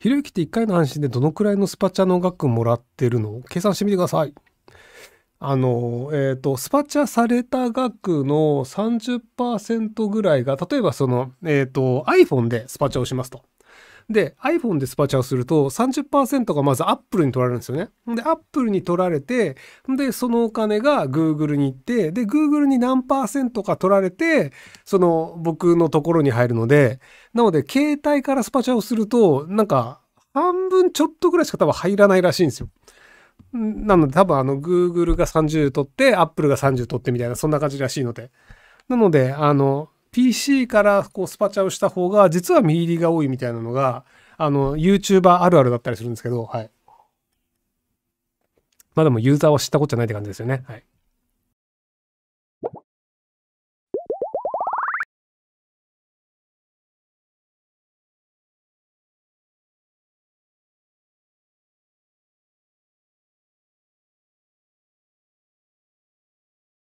ひろゆきって1回の配信でどのくらいのスパチャの額もらってるの計算してみてください。あの、えっ、ー、と、スパチャされた額の30%ぐらいが、例えばその、えっ、ー、と、iPhone でスパチャをしますと。で、iPhone でスパチャをすると30%がまず Apple に取られるんですよね。で、Apple に取られて、で、そのお金が Google に行って、で、Google に何パーセントか取られて、その僕のところに入るので、なので、携帯からスパチャをすると、なんか、半分ちょっとぐらいしか多分入らないらしいんですよ。なので多分あの Google が30取って Apple が30取ってみたいなそんな感じらしいので。なのであの PC からこうスパチャをした方が、実は見入りが多いみたいなのが、あの、YouTuber あるあるだったりするんですけど、はい。まあでもユーザーは知ったことじゃないって感じですよね。はい。